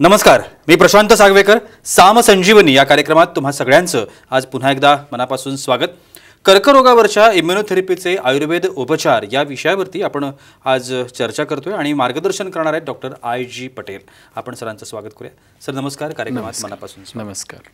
नमस्कार मी प्रशांत सागवेकर साम संजीवनी या कार्यक्रमात तुम्हा सगळ्यांचं आज पुन्हा एकदा मनापासून स्वागत कर्करोगावरच्या इम्युनोथेरपीचे आयुर्वेद उपचार या विषयावरती आपण आज चर्चा करतोय आणि मार्गदर्शन करणार आहेत डॉक्टर आय जी पटेल आपण सरांचं स्वागत करूया सर नमस्कार कार्यक्रमात मनापासून नमस्कार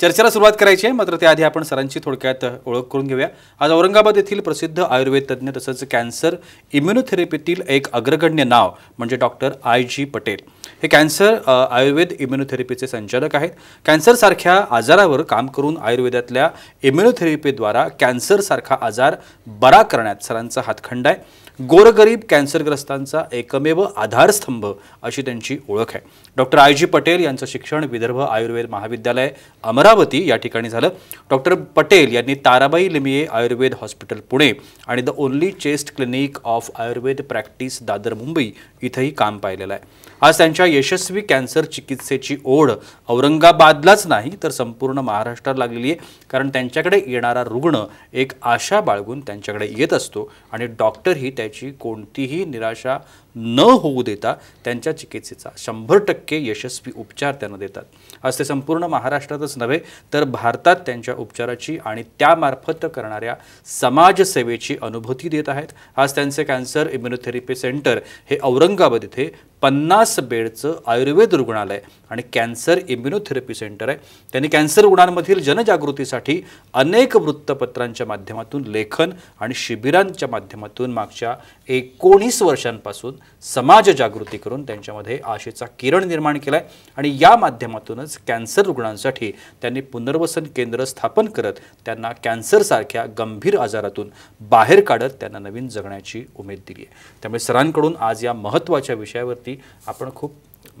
चर्चेला सुरुवात करायची आहे मात्र त्याआधी आपण सरांची थोडक्यात ओळख करून घेऊया आज औरंगाबाद येथील प्रसिद्ध आयुर्वेद तज्ज्ञ तसंच कॅन्सर इम्युनोथेरपीतील एक अग्रगण्य नाव म्हणजे डॉक्टर आय जी पटेल हे कॅन्सर आयुर्वेद इम्युनोथेरपीचे संचालक आहेत कॅन्सरसारख्या आजारावर काम करून आयुर्वेदातल्या इम्युनोथेरपीद्वारा कॅन्सरसारखा आजार बरा करण्यात सरांचा हातखंड आहे गोरगरीब कॅन्सरग्रस्तांचा एकमेव आधारस्तंभ अशी त्यांची ओळख आहे डॉक्टर आय जी पटेल यांचं शिक्षण विदर्भ आयुर्वेद महाविद्यालय अमरावती या ठिकाणी झालं डॉक्टर पटेल यांनी ताराबाई लिमिये आयुर्वेद हॉस्पिटल पुणे आणि the only chest clinic of Ayurveda practice Dadar Mumbai इथंही काम पाहिलेलं आहे आज त्यांच्या यशस्वी कॅन्सर चिकित्सेची ओढ औरंगाबादलाच नाही तर संपूर्ण महाराष्ट्रात लागलेली आहे कारण त्यांच्याकडे येणारा रुग्ण एक आशा बाळगून त्यांच्याकडे येत असतो आणि डॉक्टरही त्या त्याची कोणतीही निराशा न होऊ देता त्यांच्या चिकित्सेचा शंभर टक्के यशस्वी उपचार त्यांना देतात आज ते संपूर्ण महाराष्ट्रातच नव्हे तर भारतात त्यांच्या उपचाराची आणि त्यामार्फत करणाऱ्या समाजसेवेची अनुभूती देत आहेत आज त्यांचे कॅन्सर इम्युनोथेरपी सेंटर हे औरंगाबाद इथे पन्नास बेडचं आयुर्वेद रुग्णालय आणि कॅन्सर इम्युनोथेरपी सेंटर आहे त्यांनी कॅन्सर रुग्णांमधील जनजागृतीसाठी अनेक वृत्तपत्रांच्या माध्यमातून लेखन आणि शिबिरांच्या माध्यमातून मागच्या एकोणीस वर्षांपासून समाज जागृती करून त्यांच्यामध्ये आशेचा किरण निर्माण केला आहे आणि या माध्यमातूनच कॅन्सर रुग्णांसाठी त्यांनी पुनर्वसन केंद्र स्थापन करत त्यांना कॅन्सरसारख्या गंभीर आजारातून बाहेर काढत त्यांना नवीन जगण्याची उमेद दिली आहे त्यामुळे सरांकडून आज या महत्त्वाच्या विषयावरती आपण खूप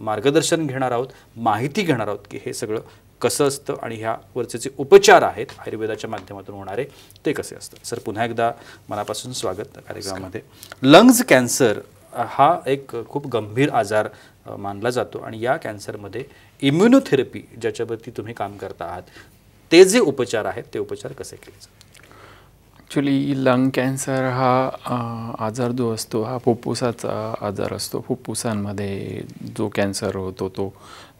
मार्गदर्शन घेणार आहोत माहिती घेणार आहोत की हे सगळं कसं असतं आणि ह्यावरचे जे उपचार आहेत आयुर्वेदाच्या माध्यमातून होणारे ते कसे असतं सर पुन्हा एकदा मनापासून स्वागत कार्यक्रमामध्ये लंग्ज कॅन्सर हा एक खूप गंभीर आजार मानला जातो आणि या कॅन्सरमध्ये इम्युनोथेरपी ज्याच्यावरती तुम्ही काम करता आहात ते जे उपचार आहेत ते उपचार कसे केले जातात ॲक्च्युली लंग कॅन्सर हा आजार जो असतो हा फुप्फुसाचा आजार असतो फुप्फुसांमध्ये जो कॅन्सर होतो तो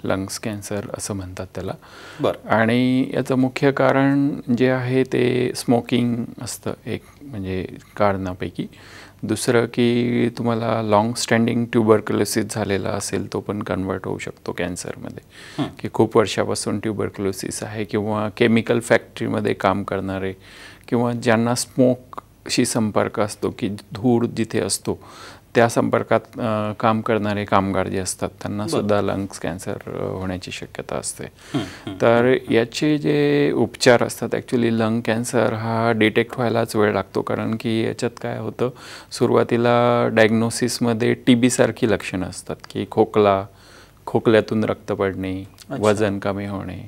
लंग्स कॅन्सर असं म्हणतात त्याला बरं आणि याचं मुख्य कारण जे आहे ते स्मोकिंग असतं एक म्हणजे कारणापैकी दुसरं की तुम्हाला लाँग स्टँडिंग ट्युबरक्युलोसिस झालेला असेल तो पण कन्वर्ट होऊ शकतो कॅन्सरमध्ये की खूप वर्षापासून ट्युबरक्युलोसिस आहे किंवा केमिकल फॅक्टरीमध्ये काम करणारे किंवा ज्यांना स्मोकशी संपर्क असतो की धूर जिथे असतो त्या संपर्कात काम करणारे कामगार जे असतात त्यांना सुद्धा लंग्स कॅन्सर होण्याची शक्यता असते तर याचे जे उपचार असतात ॲक्च्युली लंग कॅन्सर हा डिटेक्ट व्हायलाच वेळ लागतो कारण की याच्यात काय होतं सुरुवातीला डायग्नोसिसमध्ये टी सारखी लक्षणं असतात की खोकला खोकल्यातून रक्त पडणे वजन कमी होणे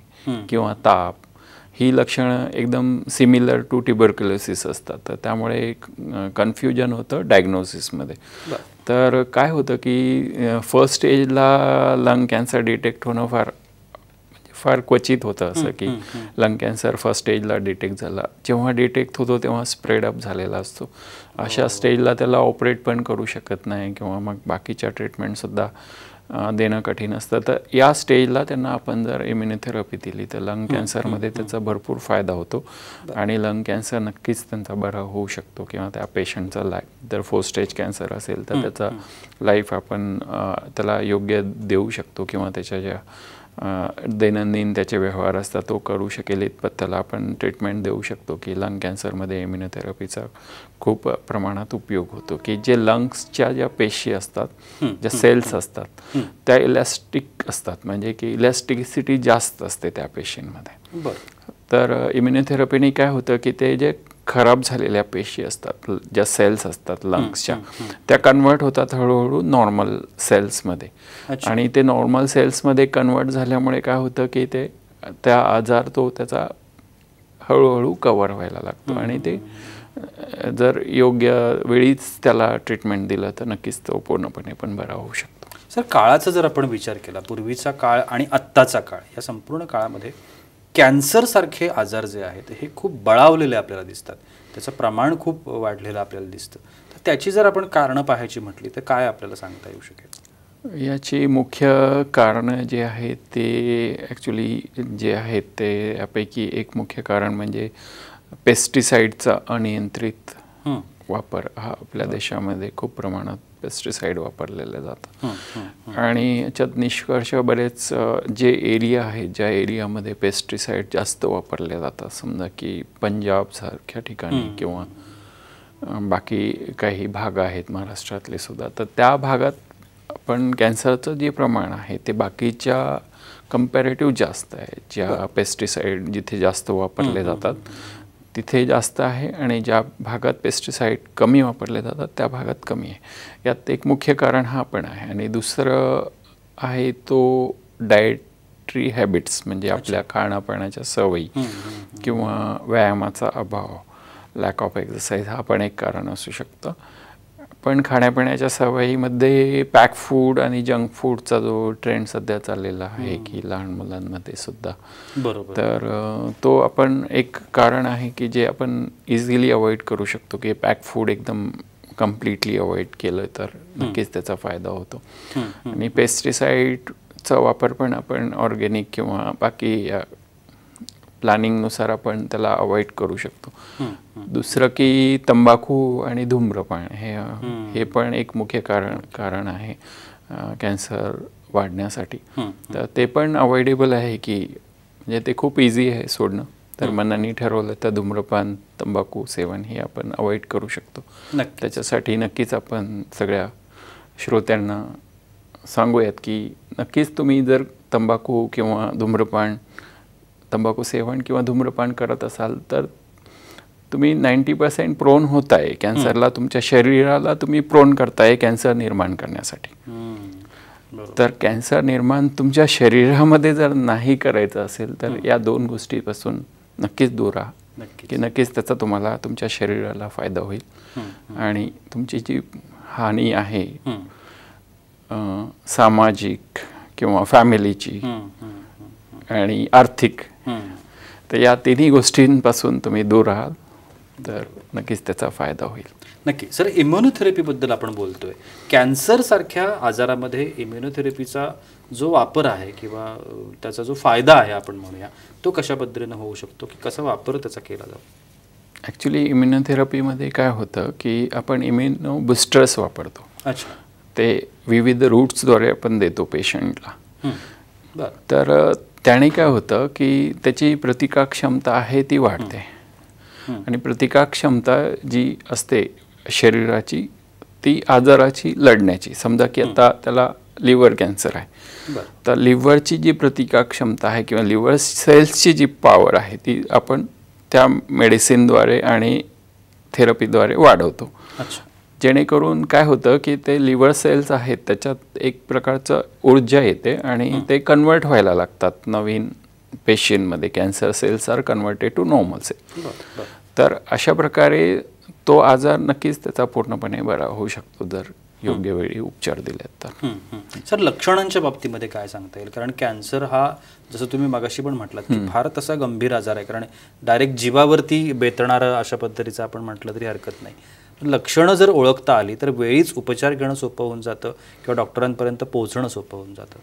किंवा ताप ही लक्षणं एकदम सिमिलर टू ट्युबरक्युलोसिस असतात तर त्यामुळे एक कन्फ्युजन होतं डायग्नोसिसमध्ये तर काय होतं की फर्स्ट स्टेजला लंग कॅन्सर डिटेक्ट होणं फार म्हणजे फार क्वचित होतं असं की लंग कॅन्सर फर्स्ट स्टेजला डिटेक्ट झाला जेव्हा डिटेक्ट होतो तेव्हा स्प्रेड अप झालेला असतो अशा स्टेजला त्याला ऑपरेट पण करू शकत नाही किंवा मग बाकीच्या ट्रीटमेंटसुद्धा देणं कठीण असतं तर या स्टेजला त्यांना आपण जर इम्युनोथेरपी दिली तर लंग कॅन्सरमध्ये त्याचा भरपूर फायदा होतो आणि लंग कॅन्सर नक्कीच त्यांचा बरा होऊ शकतो किंवा त्या पेशंटचा लाईफ जर फोर स्टेज कॅन्सर असेल तर त्याचा लाईफ आपण त्याला योग्य देऊ शकतो किंवा त्याच्या ज्या दैनंदिन त्याचे व्यवहार असतात तो करू शकेल इतपत त्याला आपण ट्रीटमेंट देऊ शकतो की लंग कॅन्सरमध्ये इम्युनोथेरपीचा खूप प्रमाणात उपयोग होतो की जे लंग्सच्या ज्या पेशी असतात ज्या सेल्स असतात त्या इलॅस्टिक असतात म्हणजे की इलॅस्टिसिटी जास्त असते त्या पेशींमध्ये तर इम्युनोथेरपीने काय होतं की ते जे खराब झालेल्या पेशी असतात ज्या सेल्स असतात लंग्सच्या त्या कन्वर्ट होतात हळूहळू नॉर्मल सेल्समध्ये आणि ते नॉर्मल सेल्समध्ये कन्वर्ट झाल्यामुळे काय होतं की ते त्या आजार तो त्याचा हळूहळू कवर व्हायला लागतो आणि ते जर योग्य वेळीच त्याला ट्रीटमेंट दिलं तर नक्कीच तो पूर्णपणे पण बरा होऊ शकतो सर काळाचा जर आपण विचार केला पूर्वीचा काळ आणि आत्ताचा काळ या संपूर्ण काळामध्ये कॅन्सरसारखे आजार जे आहेत हे खूप बळावलेले आपल्याला दिसतात त्याचं प्रमाण खूप वाढलेलं आपल्याला दिसतं तर त्याची जर आपण कारणं पाहायची म्हटली तर काय आपल्याला सांगता येऊ शकेल याची मुख्य कारणं जे आहेत ते ॲक्च्युली जे आहेत ते यापैकी एक मुख्य कारण म्हणजे पेस्टिसाईडचा अनियंत्रित वापर हा आपल्या देशामध्ये खूप प्रमाणात पेस्टिसाईड वापरलेले जातात आणि याच्यात निष्कर्ष बरेच जे एरिया आहेत ज्या एरियामध्ये पेस्टिसाईड जास्त वापरले जातात समजा की पंजाबसारख्या ठिकाणी किंवा बाकी काही भाग आहेत महाराष्ट्रातले सुद्धा तर त्या भागात पण कॅन्सरचं जे प्रमाण आहे ते बाकीच्या कंपॅरेटिव्ह जास्त आहे ज्या हो. पेस्टिसाईड जिथे जास्त वापरले जातात तिथे जास्त आहे आणि ज्या भागात पेस्टिसाईड कमी वापरले जातात त्या भागात कमी आहे यात एक मुख्य कारण हा पण आहे आणि दुसरं आहे तो डायट्री हॅबिट्स म्हणजे आपल्या खाण्यापाण्याच्या सवयी किंवा व्यायामाचा अभाव लॅक ऑफ एक्झरसाईज हा पण एक कारण असू शकतं पण खाण्यापिण्याच्या सवयीमध्ये पॅक फूड आणि जंक फूडचा जो ट्रेंड सध्या चाललेला आहे की लहान मुलांमध्ये सुद्धा बरोबर तर तो आपण एक कारण आहे की जे आपण इझिली अवॉइड करू शकतो की पॅक फूड एकदम कम्प्लिटली अवॉइड केलं तर नक्कीच त्याचा फायदा होतो आणि पेस्टिसाईडचा वापर पण आपण ऑर्गेनिक किंवा बाकी प्लॅनिंगनुसार आपण त्याला अवॉइड करू शकतो दुसरं की तंबाखू आणि धूम्रपान हे हे पण एक मुख्य कारण कारण आहे कॅन्सर वाढण्यासाठी तर ते पण अवॉइडेबल आहे की म्हणजे ते खूप इझी आहे सोडणं तर मनाने ठरवलं तर धूम्रपान तंबाखू सेवन हे आपण अवॉइड करू शकतो त्याच्यासाठी नक्कीच आपण सगळ्या श्रोत्यांना सांगूयात की नक्कीच तुम्ही जर तंबाखू किंवा धूम्रपान तंबाखू सेवन किंवा धूम्रपान करत असाल तर तुम्ही नाईंटी पर्सेंट प्रोन होताय कॅन्सरला तुमच्या शरीराला तुम्ही प्रोन करताय कॅन्सर निर्माण करण्यासाठी तर कॅन्सर निर्माण तुमच्या शरीरामध्ये जर नाही करायचं असेल तर या दोन गोष्टीपासून नक्कीच दूर राहा की नक्कीच त्याचा तुम्हाला तुमच्या शरीराला फायदा होईल आणि तुमची जी हानी आहे सामाजिक किंवा फॅमिलीची आणि आर्थिक तर या तिन्ही गोष्टींपासून तुम्ही दूर राहाल तर नक्कीच त्याचा फायदा होईल नक्की सर इम्युनोथेरपीबद्दल आपण बोलतोय कॅन्सरसारख्या आजारामध्ये इम्युनोथेरपीचा जो वापर आहे किंवा त्याचा जो फायदा आहे आपण म्हणूया तो कशा पद्धतीनं होऊ शकतो की कसा वापर त्याचा केला जातो ॲक्च्युली इम्युनोथेरपीमध्ये काय होतं की आपण इम्युनो बुस्टर्स वापरतो अच्छा ते विविध रूट्सद्वारे आपण देतो पेशंटला तर त्याने काय होतं की त्याची क्षमता आहे ती वाढते आणि क्षमता जी असते शरीराची ती आजाराची लढण्याची समजा की आता त्याला लिव्हर कॅन्सर आहे तर लिव्हरची जी क्षमता आहे किंवा लिव्हर सेल्सची जी पॉवर आहे ती आपण त्या मेडिसिनद्वारे आणि थेरपीद्वारे वाढवतो जेणेकरून काय होतं की ते लिव्हर सेल्स आहेत त्याच्यात एक प्रकारचं ऊर्जा येते आणि ते कन्वर्ट व्हायला लागतात नवीन पेशींमध्ये cancer cells are converted to normal cell तर अशा प्रकारे तो आजार नक्कीच त्याचा पूर्णपणे बरा होऊ शकतो जर योग्य वेळी उपचार दिले तर सर लक्षणांच्या बाबतीमध्ये काय सांगता येईल कारण कॅन्सर हा जसं तुम्ही मागाशी पण म्हटलात की फार तसा गंभीर आजार आहे कारण डायरेक्ट जीवावरती बेतणारा अशा पद्धतीचा आपण म्हटलं तरी हरकत नाही लक्षणं जर ओळखता आली तर वेळीच उपचार घेणं सोपं होऊन जातं किंवा डॉक्टरांपर्यंत पोहोचणं सोपं होऊन जातं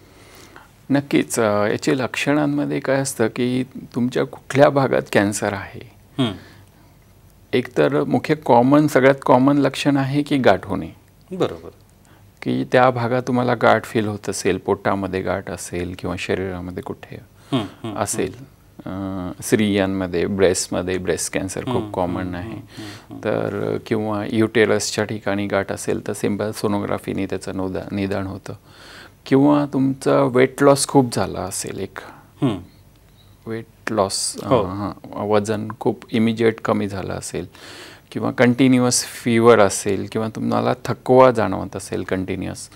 नक्कीच याचे लक्षणांमध्ये काय असतं की तुमच्या कुठल्या भागात कॅन्सर आहे एक तर मुख्य कॉमन सगळ्यात कॉमन लक्षण आहे की गाठ होणे बरोबर की त्या भागात तुम्हाला गाठ फील होत असेल पोटामध्ये गाठ असेल किंवा शरीरामध्ये कुठे असेल स्त्रियांमध्ये ब्रेस्टमध्ये ब्रेस्ट कॅन्सर खूप कॉमन आहे तर किंवा युटेरसच्या ठिकाणी गाठ असेल तर सिम्बल सोनोग्राफीने त्याचं नोदा निदान होतं किंवा तुमचा वेट लॉस खूप झाला असेल एक वेट लॉस हो. वजन खूप इमिजिएट कमी झालं असेल किंवा कंटिन्युअस फिवर असेल किंवा तुम्हाला थकवा जाणवत असेल कंटिन्युअस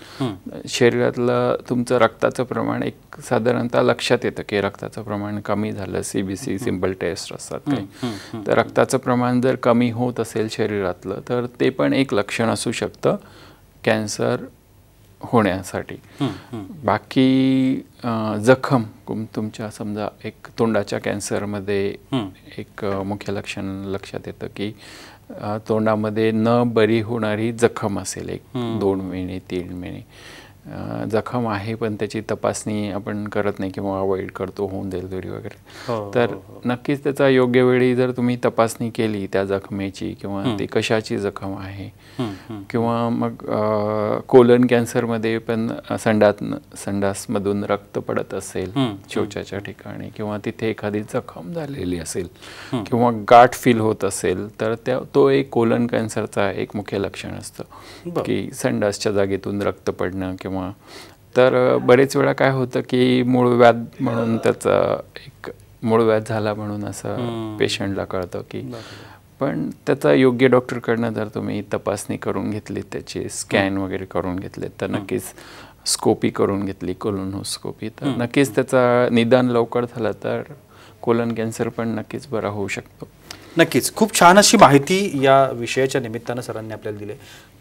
शरीरातलं तुमचं रक्ताचं प्रमाण एक साधारणतः लक्षात येतं की रक्ताचं प्रमाण कमी झालं C B C simple test असतात काही तर रक्ताचं प्रमाण जर कमी होत असेल शरीरातलं तर ते पण एक लक्षण असू शकतं कॅन्सर होण्यासाठी बाकी जखम तुमच्या समजा एक तोंडाच्या कॅन्सरमध्ये एक मुख्य लक्षण लक्षात येतं की तोंडामध्ये न बरी होणारी जखम असेल एक दोन महिने तीन महिने जखम आहे पण त्याची तपासणी आपण करत नाही किंवा अवॉइड करतो होऊन दुरी वगैरे हो, तर हो, हो. नक्कीच त्याचा योग्य वेळी जर तुम्ही तपासणी केली त्या जखमेची किंवा ती कशाची जखम आहे किंवा मग कोलन कॅन्सरमध्ये पण संडात संडासमधून रक्त पडत असेल शौचाच्या ठिकाणी किंवा तिथे एखादी जखम झालेली असेल किंवा गाठ फील होत असेल तर त्या तो एक कोलन कॅन्सरचा एक मुख्य लक्षण असतं की संडासच्या जागेतून रक्त पडणं किंवा तर बरेच वेळा काय होतं की मूळ व्याध म्हणून त्याचा एक मूळ व्याध झाला म्हणून असं पेशंटला कळतं की पण त्याचा योग्य डॉक्टरकडनं जर तुम्ही तपासणी करून घेतली त्याची स्कॅन वगैरे करून घेतले तर नक्कीच स्कोपी करून घेतली कोलोनोस्कोपी तर नक्कीच त्याचा निदान लवकर झालं तर कोलन कॅन्सर पण नक्कीच बरा होऊ शकतो नक्कीच खूप छान अशी माहिती या विषयाच्या निमित्तानं सरांनी आपल्याला दिली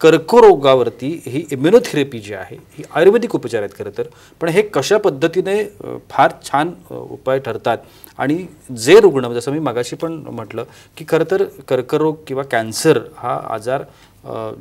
कर्करोगावरती ही इम्युनोथेरपी जी आहे ही आयुर्वेदिक उपचार आहेत खरं तर पण हे कशा पद्धतीने फार छान उपाय ठरतात आणि जे रुग्ण जसं मी मागाशी पण म्हटलं की खरं तर कर्करोग किंवा कॅन्सर हा आजार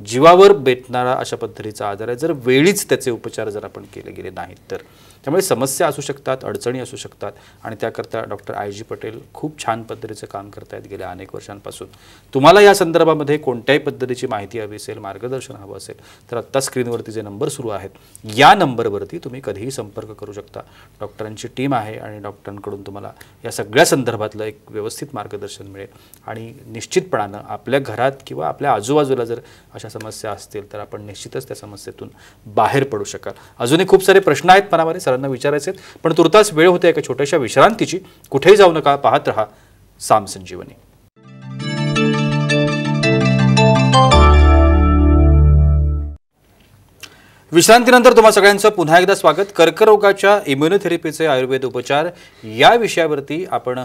जीवावर बेतणारा अशा पद्धतीचा आजार आहे जर वेळीच त्याचे उपचार जर आपण केले गेले नाहीत तर त्यामुळे समस्या असू शकतात अडचणी असू शकतात आणि त्याकरता डॉक्टर आय जी पटेल खूप छान पद्धतीचं काम करतायत गेल्या अनेक वर्षांपासून तुम्हाला या संदर्भामध्ये कोणत्याही पद्धतीची माहिती हवी असेल मार्गदर्शन हवं असेल तर आत्ता स्क्रीनवरती जे नंबर सुरू आहेत या नंबरवरती तुम्ही कधीही संपर्क करू शकता डॉक्टरांची टीम आहे आणि डॉक्टरांकडून तुम्हाला या सगळ्या संदर्भातलं एक व्यवस्थित मार्गदर्शन मिळेल आणि निश्चितपणानं आपल्या घरात किंवा आपल्या आजूबाजूला जर अशा समस्या असतील तर आपण निश्चितच त्या समस्येतून बाहेर पडू शकाल अजूनही खूप सारे प्रश्न आहेत मनामध्ये सरांना विचारायचे आहेत पण तुर्तास वेळ होते एका छोट्याशा विश्रांतीची कुठेही जाऊ नका पाहत रहा साम संजीवनी विश्रांतीनंतर तुम्हाला सगळ्यांचं पुन्हा एकदा स्वागत कर्करोगाच्या इम्युनोथेरपीचे आयुर्वेद उपचार या विषयावरती आपण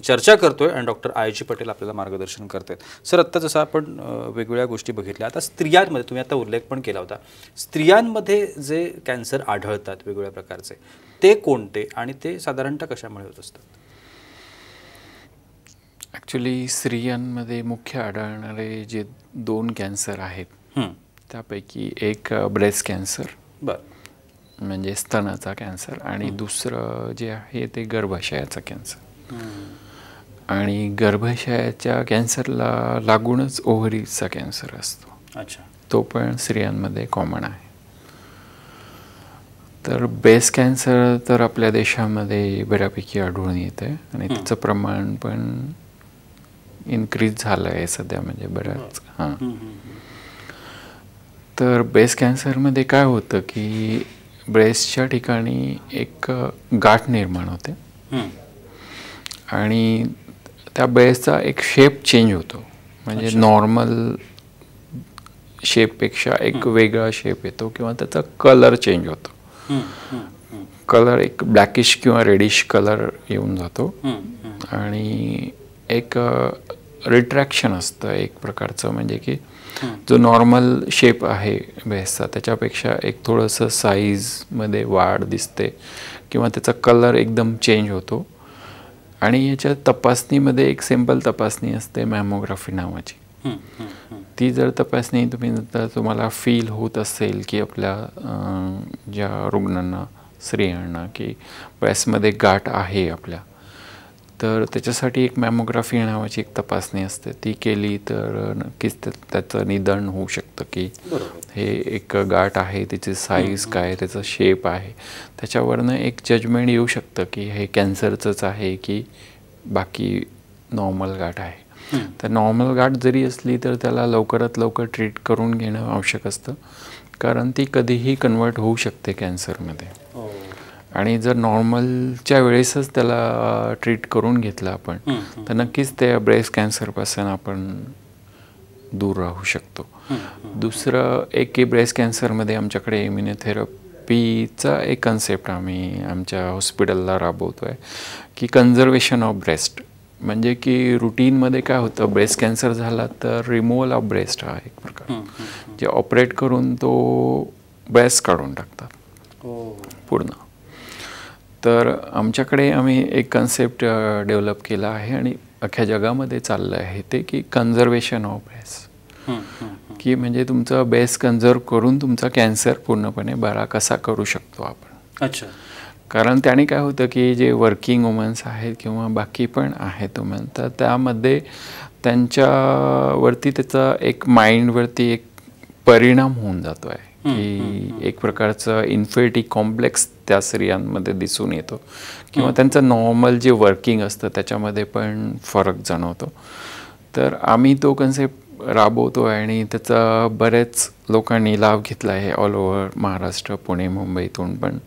चर्चा करतोय आणि डॉक्टर आय जी पटेल आपल्याला मार्गदर्शन करत आहेत सर आत्ता जसं आपण वेगवेगळ्या गोष्टी बघितल्या आता स्त्रियांमध्ये तुम्ही आता उल्लेख पण केला होता स्त्रियांमध्ये जे कॅन्सर आढळतात वेगवेगळ्या प्रकारचे ते कोणते आणि ते साधारणतः कशामुळे होत असतात ॲक्च्युली स्त्रियांमध्ये मुख्य आढळणारे जे दोन कॅन्सर आहेत त्यापैकी एक ब्रेस्ट कॅन्सर बरं म्हणजे स्तनाचा कॅन्सर आणि दुसरं जे आहे ते गर्भाशयाचा कॅन्सर आणि गर्भाशयाच्या कॅन्सरला लागूनच ओव्हरीचा कॅन्सर असतो अच्छा तो पण स्त्रियांमध्ये कॉमन आहे तर बेस कॅन्सर तर आपल्या देशामध्ये बऱ्यापैकी आढळून येते आणि त्याचं प्रमाण पण इन्क्रीज झालं आहे सध्या म्हणजे बऱ्याच हां तर ब्रेस्ट कॅन्सरमध्ये काय होतं की ब्रेस्टच्या ठिकाणी एक गाठ निर्माण होते आणि त्या बेसचा एक शेप चेंज होतो म्हणजे नॉर्मल शेपपेक्षा एक वेगळा शेप येतो किंवा त्याचा कलर चेंज होतो कलर एक ब्लॅकिश किंवा रेडिश कलर येऊन जातो आणि एक रिट्रॅक्शन असतं एक प्रकारचं म्हणजे की जो नॉर्मल शेप आहे बेसचा त्याच्यापेक्षा एक थोडंसं साईजमध्ये वाढ दिसते किंवा त्याचा कलर एकदम चेंज होतो आणि याच्या तपासणीमध्ये एक सिम्पल तपासणी असते मॅमोग्राफी नावाची ती जर तपासणी तुम्ही जर तुम्हाला फील होत असेल की आपल्या ज्या रुग्णांना स्त्रियांना की पॅसमध्ये गाठ आहे आपल्या तर त्याच्यासाठी एक मॅमोग्राफी नावाची एक तपासणी असते ती केली तर नक्कीच त्याचं निदान होऊ शकतं शकतं की हे एक गाठ आहे त्याची साईज काय त्याचा शेप आहे त्याच्यावरनं एक जजमेंट येऊ शकतं की हे कॅन्सरचंच आहे की बाकी नॉर्मल गाठ आहे तर नॉर्मल गाठ जरी असली तर त्याला लवकरात लवकर ट्रीट करून घेणं आवश्यक असतं कारण ती कधीही कन्वर्ट होऊ शकते कॅन्सरमध्ये हो. आणि जर नॉर्मलच्या वेळेसच त्याला ट्रीट करून घेतलं आपण तर नक्कीच त्या ब्रेस्ट कॅन्सरपासून आपण दूर राहू शकतो दुसरं एक की ब्रेस्ट कॅन्सरमध्ये आमच्याकडे इम्युनिथेरपीचा एक कन्सेप्ट आम्ही आमच्या हॉस्पिटलला राबवतो आहे की कन्झर्वेशन ऑफ ब्रेस्ट म्हणजे की रुटीनमध्ये काय होतं ब्रेस्ट कॅन्सर झाला तर रिमूव्हल ऑफ ब्रेस्ट हा एक प्रकार जे ऑपरेट करून तो ब्रेस्ट काढून टाकतात हो. पूर्ण तर आमच्याकडे आम्ही एक कन्सेप्ट डेव्हलप केला आहे आणि अख्ख्या जगामध्ये चाललं आहे ते की कन्झर्वेशन ऑफ ब्रेस्ट की म्हणजे तुमचा बेस कन्झर्व करून तुमचा कॅन्सर पूर्णपणे बरा कसा करू शकतो आपण अच्छा कारण त्याने काय होतं की जे वर्किंग वुमन्स आहेत किंवा बाकी पण आहेत वुमन तर त्यामध्ये त्यांच्यावरती त्याचा एक माइंडवरती एक परिणाम होऊन जातो आहे की एक प्रकारचं इन्फिटी कॉम्प्लेक्स त्या स्त्रियांमध्ये दिसून येतो किंवा त्यांचं नॉर्मल जे वर्किंग असतं त्याच्यामध्ये पण फरक जाणवतो तर आम्ही तो कन्सेप्ट राबवतो आहे आणि त्याचा बरेच लोकांनी लाभ घेतला आहे ऑल ओव्हर महाराष्ट्र पुणे मुंबईतून पण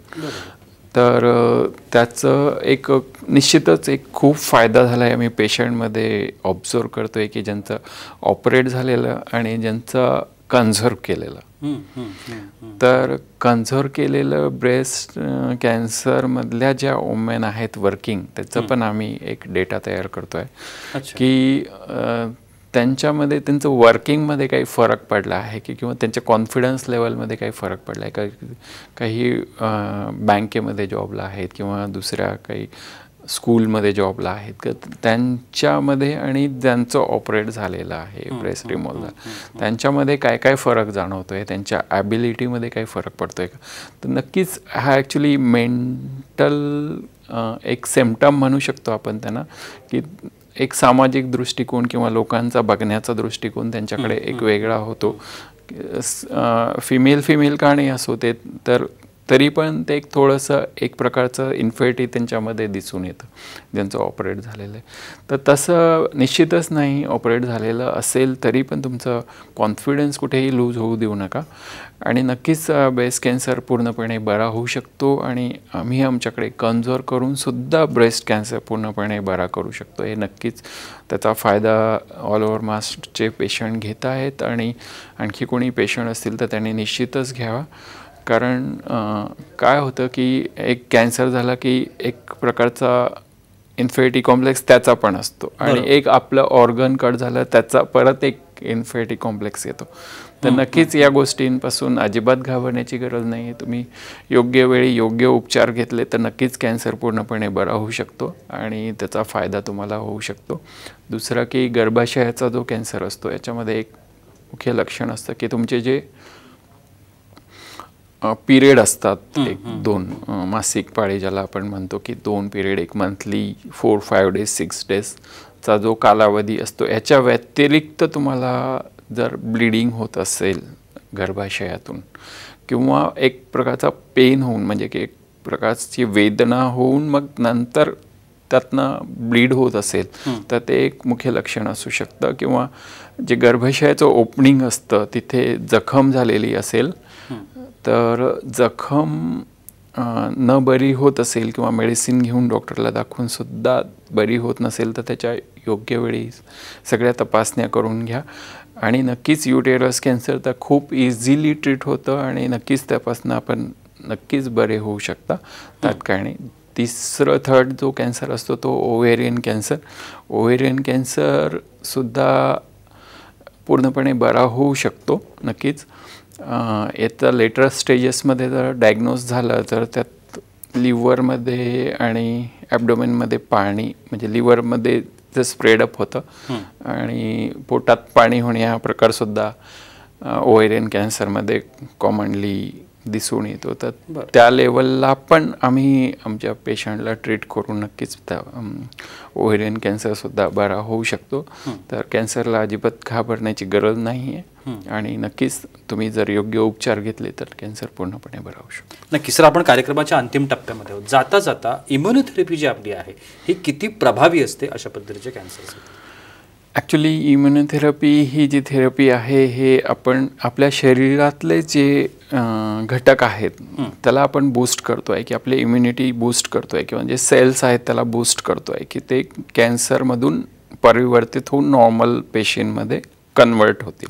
तर त्याचं एक निश्चितच एक खूप फायदा झाला आहे आम्ही पेशंटमध्ये ऑब्झर्व करतो आहे की ज्यांचं ऑपरेट झालेलं आणि ज्यांचं कन्झर्व केलेलं तर कन्झर्व केलेलं ब्रेस्ट कॅन्सरमधल्या ज्या वुमेन आहेत वर्किंग त्याचं पण आम्ही एक डेटा तयार करतो आहे की त्यांच्यामध्ये त्यांचं वर्किंगमध्ये काही फरक पडला आहे की किंवा त्यांच्या कॉन्फिडन्स लेवलमध्ये काही फरक पडला आहे का काही बँकेमध्ये जॉबला आहेत किंवा दुसऱ्या काही स्कूलमध्ये जॉबला आहेत का त्यांच्यामध्ये आणि ज्यांचं ऑपरेट झालेलं आहे प्रेस रिमोलला त्यांच्यामध्ये काय काय फरक जाणवतो आहे त्यांच्या ॲबिलिटीमध्ये काही फरक पडतो आहे का तर नक्कीच हा ॲक्च्युली मेंटल एक सिमटम म्हणू शकतो आपण त्यांना की एक सामाजिक दृष्टिकोन किंवा लोकांचा बघण्याचा दृष्टिकोन त्यांच्याकडे एक वेगळा होतो फिमेल फिमेल का नाही असो ते तर तरी पण ते एक थोडंसं एक प्रकारचं इन्फेटी त्यांच्यामध्ये दिसून येतं ज्यांचं ऑपरेट झालेलं आहे तर तसं निश्चितच नाही ऑपरेट झालेलं असेल तरी पण तुमचं कॉन्फिडन्स कुठेही लूज होऊ देऊ नका आणि नक्कीच ब्रेस्ट कॅन्सर पूर्णपणे बरा होऊ शकतो आणि आम्ही आमच्याकडे कन्झोर करूनसुद्धा ब्रेस्ट कॅन्सर पूर्णपणे बरा करू शकतो हे नक्कीच त्याचा फायदा ऑल ओव्हर मास्टचे पेशंट घेत आहेत आणि आणखी कोणी पेशंट असतील तर त्यांनी निश्चितच घ्यावा कारण काय होतं की एक कॅन्सर झाला की एक प्रकारचा इन्फेटी कॉम्प्लेक्स त्याचा पण असतो आणि एक आपलं ऑर्गन कट झालं त्याचा परत एक इन्फेटी कॉम्प्लेक्स येतो तर नक्कीच या गोष्टींपासून अजिबात घाबरण्याची गरज नाही आहे तुम्ही योग्य वेळी योग्य उपचार घेतले तर नक्कीच कॅन्सर पूर्णपणे बरा होऊ शकतो आणि त्याचा फायदा तुम्हाला होऊ शकतो दुसरा की गर्भाशयाचा जो कॅन्सर असतो याच्यामध्ये एक मुख्य लक्षण असतं की तुमचे जे पिरियड असतात एक दोन मासिक पाळी ज्याला आपण म्हणतो की दोन पिरियड एक monthly four five days six डेजचा जो कालावधी असतो याच्या व्यतिरिक्त तुम्हाला जर ब्लिडिंग होत असेल गर्भाशयातून किंवा एक प्रकारचा पेन होऊन म्हणजे की एक प्रकारची वेदना होऊन मग नंतर त्यातनं ब्लीड होत असेल तर ते एक मुख्य लक्षण असू शकतं किंवा जे गर्भाशयाचं ओपनिंग असतं तिथे जखम झालेली असेल तर जखम न बरी होत असेल किंवा मेडिसिन घेऊन डॉक्टरला दाखवून सुद्धा बरी होत नसेल तर त्याच्या योग्य वेळी सगळ्या तपासण्या करून घ्या आणि नक्कीच युटेरस कॅन्सर तर खूप इझिली ट्रीट होतं आणि नक्कीच त्यापासून आपण नक्कीच बरे होऊ शकता तात्काळ तिसरं थर्ड जो कॅन्सर असतो तो ओव्हेरियन कॅन्सर ओव्हेरियन कॅन्सरसुद्धा पूर्णपणे बरा होऊ शकतो नक्कीच येत्या लेटर स्टेजेसमध्ये जर डायग्नोज झालं तर त्यात लिव्हरमध्ये आणि ॲबडोमेनमध्ये पाणी म्हणजे लिव्हरमध्ये ते स्प्रेडअप होतं आणि पोटात पाणी होणे हा प्रकारसुद्धा ओवेरियन कॅन्सरमध्ये कॉमनली दिसून येतो तर त्या लेवलला पण आम्ही आमच्या पेशंटला ट्रीट करून नक्कीच त्या कॅन्सर कॅन्सरसुद्धा बरा होऊ शकतो तर कॅन्सरला अजिबात घाबरण्याची गरज नाही आहे आणि नक्कीच तुम्ही जर योग्य उपचार घेतले तर कॅन्सर पूर्णपणे बरा होऊ शकतो नक्की सर आपण कार्यक्रमाच्या अंतिम टप्प्यामध्ये आहोत जाता जाता इम्युनोथेरपी जी आपली आहे ही किती प्रभावी असते अशा पद्धतीचे कॅन्सर ॲक्च्युली इम्युनोथेरपी ही जी थेरपी आहे हे आपण आपल्या शरीरातले जे घटक आहेत त्याला आपण बूस्ट करतो आहे की आपली इम्युनिटी बूस्ट करतो आहे किंवा जे सेल्स आहेत त्याला बूस्ट करतो आहे की ते कॅन्सरमधून परिवर्तित होऊन नॉर्मल पेशींमध्ये कन्वर्ट होतील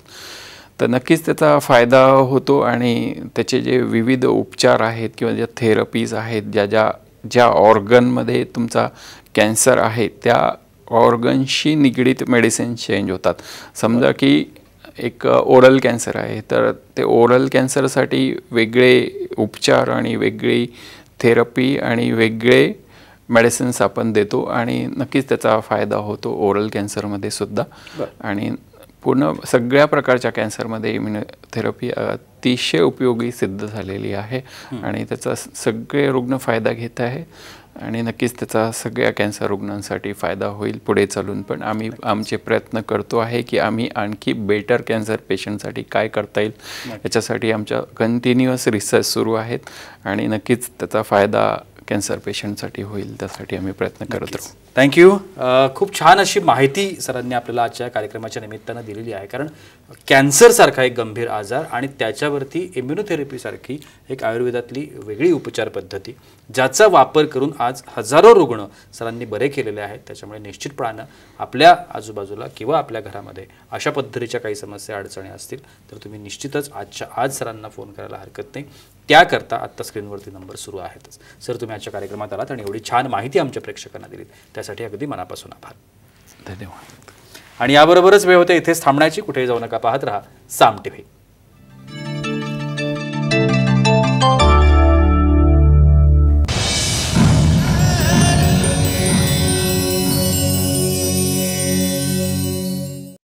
तर नक्कीच त्याचा फायदा होतो आणि त्याचे जे विविध उपचार आहेत किंवा ज्या थेरपीज आहेत ज्या ज्या ज्या ऑर्गनमध्ये तुमचा कॅन्सर आहे त्या ऑर्गनशी निगडीत मेडिसिन चेंज होतात समजा की एक ओरल कॅन्सर आहे तर ते ओरल कॅन्सरसाठी वेगळे उपचार आणि वेगळी थेरपी आणि वेगळे मेडिसिन्स आपण देतो आणि नक्कीच त्याचा फायदा होतो ओरल कॅन्सरमध्ये सुद्धा आणि पूर्ण सगळ्या प्रकारच्या कॅन्सरमध्ये इम्युनोथेरपी अतिशय उपयोगी सिद्ध झालेली आहे आणि त्याचा सगळे रुग्ण फायदा घेत आहे आणि नक्कीच त्याचा सगळ्या कॅन्सर रुग्णांसाठी फायदा होईल पुढे चालून पण आम्ही आमचे प्रयत्न करतो आहे की आम्ही आणखी बेटर कॅन्सर पेशंटसाठी काय करता येईल याच्यासाठी आमच्या कंटिन्युअस रिसर्च सुरू आहेत आणि नक्कीच त्याचा फायदा कॅन्सर पेशंटसाठी होईल त्यासाठी आम्ही प्रयत्न करत राहू थँक्यू खूप छान अशी माहिती सरांनी आपल्याला आजच्या कार्यक्रमाच्या निमित्तानं दिलेली आहे कारण कॅन्सरसारखा एक गंभीर आजार आणि त्याच्यावरती इम्युनोथेरपीसारखी एक आयुर्वेदातली वेगळी उपचार पद्धती ज्याचा वापर करून आज हजारो रुग्ण सरांनी बरे केलेले आहेत त्याच्यामुळे निश्चितपणानं आपल्या आजूबाजूला किंवा आपल्या घरामध्ये अशा पद्धतीच्या काही समस्या अडचणी असतील तर तुम्ही निश्चितच आजच्या आज सरांना फोन करायला हरकत नाही त्याकरता आत्ता स्क्रीनवरती नंबर सुरू आहेतच सर तुम्ही आजच्या कार्यक्रमात आलात आणि एवढी छान माहिती आमच्या प्रेक्षकांना दिली त्यासाठी अगदी मनापासून आभार धन्यवाद आणि याबरोबरच वेळ होते इथेच थांबण्याची कुठेही जाऊ नका पाहत राहा साम टीव्ही